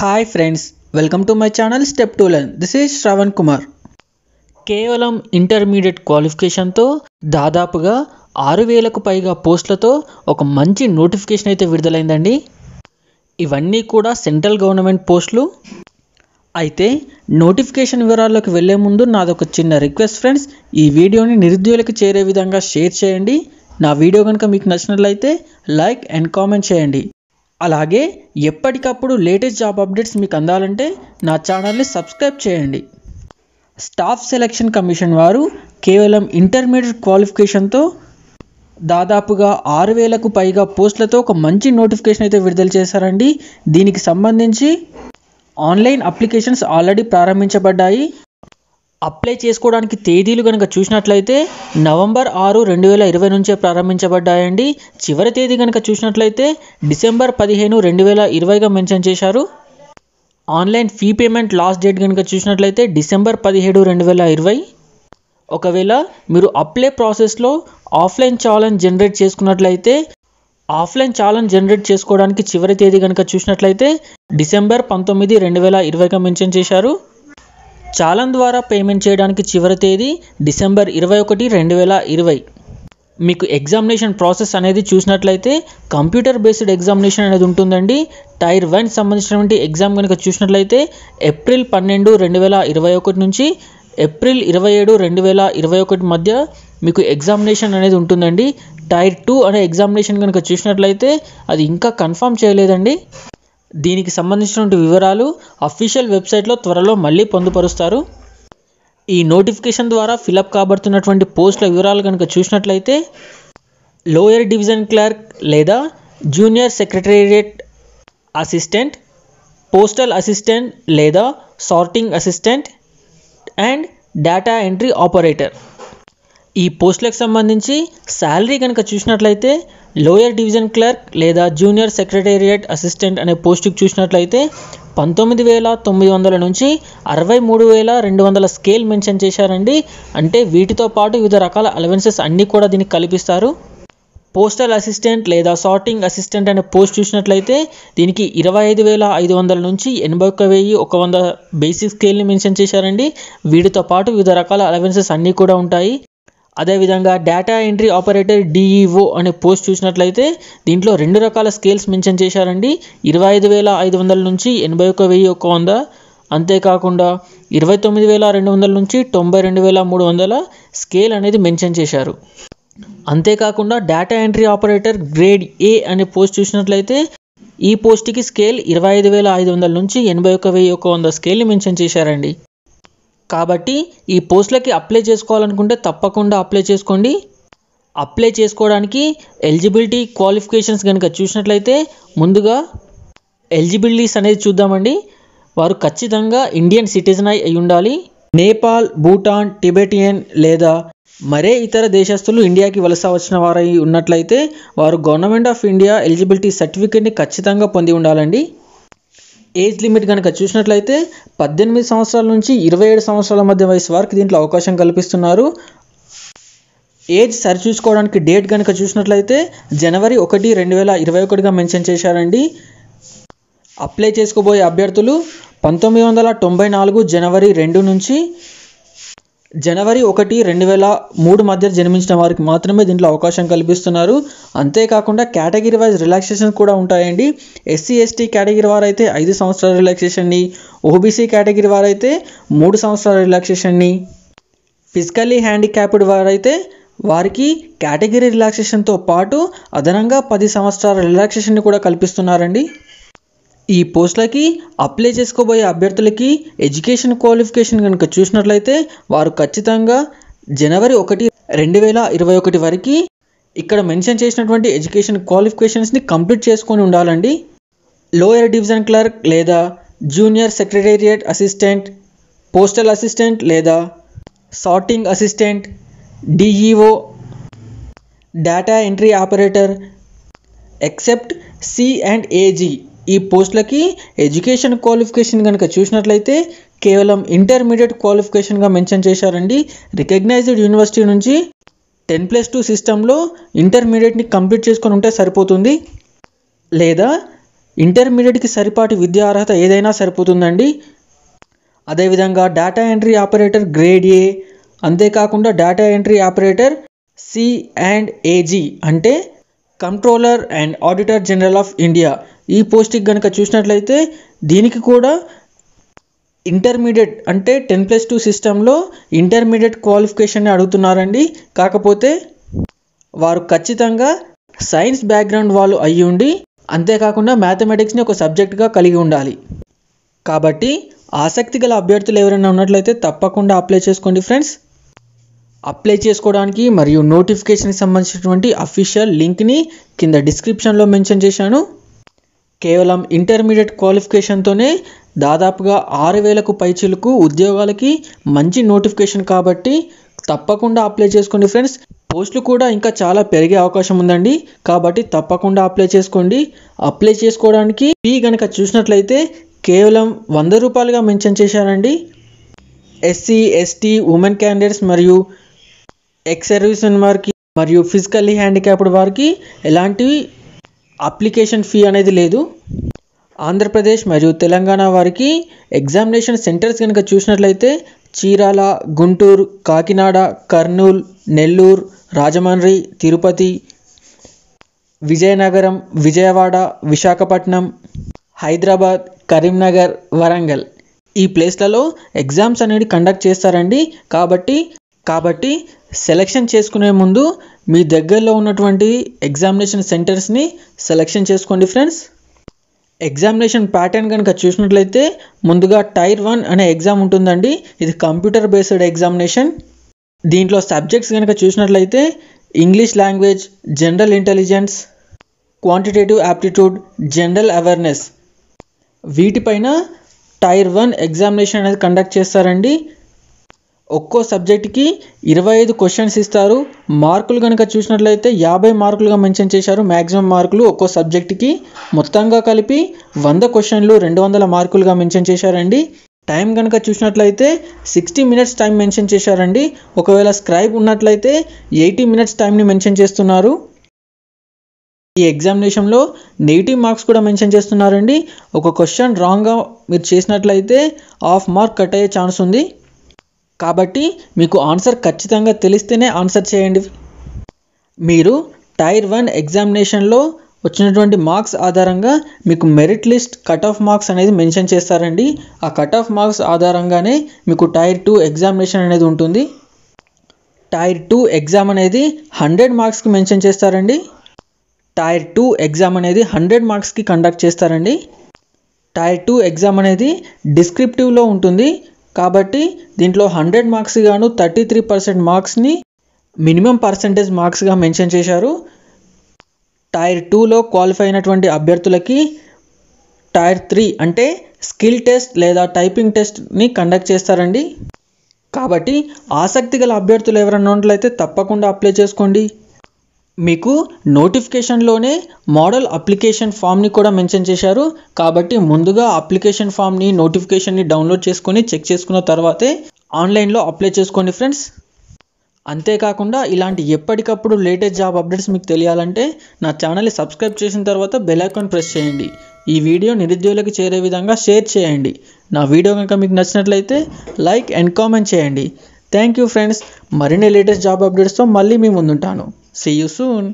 hi friends welcome to my channel step to learn this is Shravan Kumar కేవలం intermediate క్వాలిఫికేషన్తో దాదాపుగా ఆరు వేలకు పైగా పోస్టులతో ఒక మంచి నోటిఫికేషన్ అయితే విడుదలైందండి ఇవన్నీ కూడా సెంట్రల్ గవర్నమెంట్ పోస్టులు అయితే నోటిఫికేషన్ వివరాల్లోకి వెళ్లే ముందు నాదొక చిన్న రిక్వెస్ట్ ఫ్రెండ్స్ ఈ వీడియోని నిరుద్యోగులకు చేరే విధంగా షేర్ చేయండి నా వీడియో కనుక మీకు నచ్చినట్లయితే లైక్ అండ్ కామెంట్ చేయండి అలాగే ఎప్పటికప్పుడు లేటెస్ట్ జాబ్ అప్డేట్స్ మీకు అందాలంటే నా ఛానల్ని సబ్స్క్రైబ్ చేయండి స్టాఫ్ సెలక్షన్ కమిషన్ వారు కేవలం ఇంటర్మీడియట్ క్వాలిఫికేషన్తో దాదాపుగా ఆరు వేలకు పైగా పోస్టులతో ఒక మంచి నోటిఫికేషన్ అయితే విడుదల చేశారండి దీనికి సంబంధించి ఆన్లైన్ అప్లికేషన్స్ ఆల్రెడీ ప్రారంభించబడ్డాయి అప్లై చేసుకోవడానికి తేదీలు కనుక చూసినట్లయితే నవంబర్ ఆరు రెండు వేల ఇరవై నుంచే ప్రారంభించబడ్డాయండి చివరి తేదీ కనుక చూసినట్లయితే డిసెంబర్ పదిహేను రెండు వేల ఇరవైగా మెన్షన్ చేశారు online fee payment last date కనుక చూసినట్లయితే డిసెంబర్ పదిహేడు రెండు వేల ఇరవై ఒకవేళ మీరు అప్లై ప్రాసెస్లో ఆఫ్లైన్ ఛాలెంజ్ జనరేట్ చేసుకున్నట్లయితే ఆఫ్లైన్ ఛాలెంజ్ జనరేట్ చేసుకోవడానికి చివరి తేదీ కనుక చూసినట్లయితే డిసెంబర్ పంతొమ్మిది రెండు వేల ఇరవైగా మెన్షన్ చేశారు చాలం ద్వారా పేమెంట్ చేయడానికి చివరి తేదీ డిసెంబర్ ఇరవై ఒకటి రెండు వేల ఇరవై మీకు ఎగ్జామినేషన్ ప్రాసెస్ అనేది చూసినట్లయితే కంప్యూటర్ బేస్డ్ ఎగ్జామినేషన్ అనేది ఉంటుందండి టైర్ వన్ సంబంధించినటువంటి ఎగ్జామ్ కనుక చూసినట్లయితే ఏప్రిల్ పన్నెండు రెండు వేల ఇరవై ఒకటి నుంచి ఏప్రిల్ ఇరవై ఏడు రెండు వేల ఇరవై ఒకటి మధ్య మీకు ఎగ్జామినేషన్ అనేది ఉంటుందండి టైర్ టూ అనే ఎగ్జామినేషన్ కనుక చూసినట్లయితే అది ఇంకా కన్ఫర్మ్ చేయలేదండి దీనికి సంబంధించిన వివరాలు అఫీషియల్ వెబ్సైట్లో త్వరలో మళ్ళీ పొందుపరుస్తారు ఈ నోటిఫికేషన్ ద్వారా ఫిలప్ కాబడుతున్నటువంటి పోస్టుల వివరాలు కనుక చూసినట్లయితే లోయర్ డివిజన్ క్లర్క్ లేదా junior secretariat assistant postal assistant లేదా sorting assistant and data entry operator ఈ పోస్టులకు సంబంధించి శాలరీ కనుక చూసినట్లయితే లోయర్ డివిజన్ క్లర్క్ లేదా జూనియర్ సెక్రటేరియట్ అసిస్టెంట్ అనే పోస్టుకు చూసినట్లయితే పంతొమ్మిది వేల తొమ్మిది వందల నుంచి అరవై మూడు వేల రెండు వందల స్కేల్ మెన్షన్ చేశారండి అంటే వీటితో పాటు వివిధ రకాల అలవెన్సెస్ అన్నీ కూడా దీనికి కల్పిస్తారు పోస్టల్ అసిస్టెంట్ లేదా సార్టింగ్ అసిస్టెంట్ అనే పోస్ట్ చూసినట్లయితే దీనికి ఇరవై ఐదు వేల ఐదు వందల నుంచి ఎనభై ఒక్క వెయ్యి ఒక వంద బేసిక్ స్కేల్ని మెన్షన్ చేశారండి వీటితో పాటు వివిధ రకాల అలవెన్సెస్ అన్నీ కూడా ఉంటాయి అదేవిధంగా డేటా ఎంట్రీ ఆపరేటర్ డిఈఓ అనే పోస్ట్ చూసినట్లయితే దీంట్లో రెండు రకాల స్కేల్స్ మెన్షన్ చేశారండి ఇరవై ఐదు వేల ఐదు వందల నుంచి ఎనభై ఒక వెయ్యి ఒక వంద అంతేకాకుండా ఇరవై తొమ్మిది వేల రెండు వందల నుంచి తొంభై రెండు వేల మూడు వందల స్కేల్ అనేది మెన్షన్ చేశారు అంతేకాకుండా data entry operator grade A అనే పోస్ట్ చూసినట్లయితే ఈ పోస్ట్కి స్కేల్ ఇరవై ఐదు వేల ఐదు వందల నుంచి ఎనభై ఒక వెయ్యి ఒక వంద స్కేల్ని మెన్షన్ చేశారండి కాబట్టి ఈ పోస్టులకి అప్లై చేసుకోవాలనుకుంటే తప్పకుండా అప్లై చేసుకోండి అప్లై చేసుకోవడానికి ఎలిజిబిలిటీ క్వాలిఫికేషన్స్ కనుక చూసినట్లయితే ముందుగా ఎలిజిబిలిటీస్ అనేది చూద్దామండి వారు ఖచ్చితంగా ఇండియన్ సిటిజన్ అయి ఉండాలి నేపాల్ భూటాన్ టిబెటియన్ లేదా మరే ఇతర దేశస్తులు ఇండియాకి వలస వచ్చిన వారై ఉన్నట్లయితే వారు గవర్నమెంట్ ఆఫ్ ఇండియా ఎలిజిబిలిటీ సర్టిఫికేట్ని ఖచ్చితంగా పొంది ఉండాలండి ఏజ్ లిమిట్ కనుక చూసినట్లయితే పద్దెనిమిది సంవత్సరాల నుంచి ఇరవై ఏడు సంవత్సరాల మధ్య వయసు వారికి దీంట్లో అవకాశం కల్పిస్తున్నారు ఏజ్ సరిచూసుకోవడానికి డేట్ కనుక చూసినట్లయితే జనవరి ఒకటి రెండు వేల ఇరవై ఒకటిగా మెన్షన్ చేశారండి అప్లై చేసుకోబోయే అభ్యర్థులు పంతొమ్మిది వందల తొంభై నాలుగు జనవరి రెండు నుంచి జనవరి ఒకటి రెండు వేల మూడు మధ్య జన్మించిన వారికి మాత్రమే దీంట్లో అవకాశం కల్పిస్తున్నారు అంతేకాకుండా కేటగిరీ వైజ్ రిలాక్సేషన్ కూడా ఉంటాయండి ఎస్సీ ఎస్టీ కేటగిరీ వారైతే ఐదు సంవత్సరాల రిలాక్సేషన్ని ఓబీసీ కేటగిరీ వారైతే మూడు సంవత్సరాల రిలాక్సేషన్ని ఫిజికల్లీ హ్యాండిక్యాప్డ్ వారైతే వారికి కేటగిరీ రిలాక్సేషన్తో పాటు అదనంగా పది సంవత్సరాల రిలాక్సేషన్ని కూడా కల్పిస్తున్నారండి ఈ పోస్టులకి అప్లై చేసుకోబోయే అభ్యర్థులకి ఎడ్యుకేషన్ క్వాలిఫికేషన్ కనుక చూసినట్లయితే వారు ఖచ్చితంగా జనవరి ఒకటి రెండు వేల ఇరవై ఒకటి వరకు ఇక్కడ మెన్షన్ చేసినటువంటి ఎడ్యుకేషన్ క్వాలిఫికేషన్స్ని కంప్లీట్ చేసుకొని ఉండాలండి లోయర్ డివిజన్ క్లర్క్ లేదా junior secretariat assistant postal assistant లేదా sorting assistant DEO data entry operator except C and AG ఈ పోస్టులకి ఎడ్యుకేషన్ క్వాలిఫికేషన్ కనుక చూసినట్లయితే కేవలం ఇంటర్మీడియట్ క్వాలిఫికేషన్గా మెన్షన్ చేశారండి రికగ్నైజ్డ్ యూనివర్సిటీ నుంచి టెన్ ప్లస్ టూ సిస్టంలో ఇంటర్మీడియట్ని కంప్లీట్ చేసుకొని ఉంటే సరిపోతుంది లేదా ఇంటర్మీడియట్కి సరిపాటి విద్యా అర్హత ఏదైనా సరిపోతుందండి అదేవిధంగా data entry operator grade A అంతేకాకుండా data entry operator C and AG అంటే controller and auditor general of India ఈ పోస్ట్కి కనుక చూసినట్లయితే దీనికి కూడా ఇంటర్మీడియట్ అంటే టెన్ ప్లస్ టూ సిస్టంలో ఇంటర్మీడియట్ క్వాలిఫికేషన్ అడుగుతున్నారండి కాకపోతే వారు ఖచ్చితంగా సైన్స్ బ్యాక్గ్రౌండ్ వాళ్ళు అయ్యి ఉండి అంతేకాకుండా మ్యాథమెటిక్స్ని ఒక సబ్జెక్ట్గా కలిగి ఉండాలి కాబట్టి ఆసక్తి గల అభ్యర్థులు ఎవరైనా ఉన్నట్లయితే తప్పకుండా అప్లై చేసుకోండి ఫ్రెండ్స్ అప్లై చేసుకోవడానికి మరియు నోటిఫికేషన్కి సంబంధించినటువంటి అఫీషియల్ లింక్ని కింద డిస్క్రిప్షన్లో మెన్షన్ చేశాను కేవలం ఇంటర్మీడియట్ క్వాలిఫికేషన్తోనే దాదాపుగా ఆరు వేలకు పైచిలకు ఉద్యోగాలకి మంచి నోటిఫికేషన్ కాబట్టి తప్పకుండా అప్లై చేసుకోండి ఫ్రెండ్స్ పోస్టులు కూడా ఇంకా చాలా పెరిగే అవకాశం ఉందండి కాబట్టి తప్పకుండా అప్లై చేసుకోండి అప్లై చేసుకోవడానికి ఫీ కనుక చూసినట్లయితే కేవలం వంద రూపాయలుగా మెన్షన్ చేశారండి ఎస్సీ ఎస్టీ ఉమెన్ క్యాండిడేట్స్ మరియు ఎక్స్ సర్వీస్ వారికి మరియు ఫిజికల్లీ హ్యాండిక్యాప్డ్ వారికి ఎలాంటివి అప్లికేషన్ ఫీ అనేది లేదు ఆంధ్రప్రదేశ్ మరియు తెలంగాణ వారికి ఎగ్జామినేషన్ సెంటర్స్ కనుక చూసినట్లయితే చీరాల గుంటూరు కాకినాడ కర్నూలు నెల్లూరు రాజమండ్రి తిరుపతి విజయనగరం విజయవాడ విశాఖపట్నం హైదరాబాద్ కరీంనగర్ వరంగల్ ఈ ప్లేస్లలో ఎగ్జామ్స్ అనేవి కండక్ట్ చేస్తారండి కాబట్టి కాబట్టి సెలెక్షన్ చేసుకునే ముందు మీ దగ్గరలో ఉన్నటువంటి ఎగ్జామినేషన్ సెంటర్స్ని సెలెక్షన్ చేసుకోండి ఫ్రెండ్స్ ఎగ్జామినేషన్ ప్యాటర్న్ కనుక చూసినట్లయితే ముందుగా టైర్ వన్ అనే ఎగ్జామ్ ఉంటుందండి ఇది కంప్యూటర్ బేస్డ్ ఎగ్జామినేషన్ దీంట్లో సబ్జెక్ట్స్ కనుక చూసినట్లయితే English language general intelligence quantitative aptitude general awareness వీటిపైన టైర్ వన్ ఎగ్జామినేషన్ అనేది కండక్ట్ చేస్తారండి ఒక్కో సబ్జెక్ట్కి ఇరవై ఐదు క్వశ్చన్స్ ఇస్తారు మార్కులు కనుక చూసినట్లయితే యాభై మార్కులుగా మెన్షన్ చేశారు మ్యాక్సిమం మార్కులు ఒక్కో సబ్జెక్ట్కి మొత్తంగా కలిపి వంద క్వశ్చన్లు రెండు వందల మార్కులుగా మెన్షన్ చేశారండి టైం కనుక చూసినట్లయితే సిక్స్టీ మినిట్స్ టైం మెన్షన్ చేశారండి ఒకవేళ స్క్రైబ్ ఉన్నట్లయితే ఎయిటీ మినిట్స్ టైంని మెన్షన్ చేస్తున్నారు ఈ ఎగ్జామినేషన్లో నెగిటివ్ మార్క్స్ కూడా మెన్షన్ చేస్తున్నారండి ఒక క్వశ్చన్ రాంగ్గా మీరు చేసినట్లయితే హాఫ్ మార్క్ కట్ అయ్యే ఛాన్స్ ఉంది కాబట్టి మీకు ఆన్సర్ ఖచ్చితంగా తెలిస్తేనే ఆన్సర్ చేయండి మీరు టైర్ వన్ ఎగ్జామినేషన్లో వచ్చినటువంటి మార్క్స్ ఆధారంగా మీకు merit list cut off marks అనేది మెన్షన్ చేస్తారండి ఆ కట్ ఆఫ్ మార్క్స్ ఆధారంగానే మీకు టైర్ టూ ఎగ్జామినేషన్ అనేది ఉంటుంది టైర్ టూ ఎగ్జామ్ అనేది హండ్రెడ్ మార్క్స్కి మెన్షన్ చేస్తారండి టైర్ టూ ఎగ్జామ్ అనేది హండ్రెడ్ మార్క్స్కి కండక్ట్ చేస్తారండి టైర్ టూ ఎగ్జామ్ అనేది డిస్క్రిప్టివ్లో ఉంటుంది కాబట్టి దీంట్లో హండ్రెడ్ మార్క్స్ గాను థర్టీ త్రీ పర్సెంట్ మార్క్స్ని మినిమం పర్సంటేజ్ మార్క్స్గా మెన్షన్ చేశారు టైర్ టూలో క్వాలిఫై అయినటువంటి అభ్యర్థులకి టైర్ త్రీ అంటే స్కిల్ టెస్ట్ లేదా టైపింగ్ టెస్ట్ని కండక్ట్ చేస్తారండి కాబట్టి ఆసక్తి గల అభ్యర్థులు ఎవరన్నా తప్పకుండా అప్లై చేసుకోండి మీకు నోటిఫికేషన్లోనే మోడల్ అప్లికేషన్ ఫామ్ని కూడా మెన్షన్ చేశారు కాబట్టి ముందుగా అప్లికేషన్ ఫామ్ని నోటిఫికేషన్ని డౌన్లోడ్ చేసుకొని చెక్ చేసుకున్న తర్వాతే ఆన్లైన్లో అప్లై చేసుకోండి ఫ్రెండ్స్ అంతేకాకుండా ఇలాంటి ఎప్పటికప్పుడు లేటెస్ట్ జాబ్ అప్డేట్స్ మీకు తెలియాలంటే నా ఛానల్ని సబ్స్క్రైబ్ చేసిన తర్వాత బెలైకాన్ ప్రెస్ చేయండి ఈ వీడియో నిరుద్యోగులకు చేరే విధంగా షేర్ చేయండి నా వీడియో కనుక మీకు నచ్చినట్లయితే లైక్ అండ్ కామెంట్ చేయండి థ్యాంక్ యూ ఫ్రెండ్స్ మరిన్ని లేటెస్ట్ జాబ్ అప్డేట్స్తో మళ్ళీ మీ ముందుంటాను సీ యూ సూన్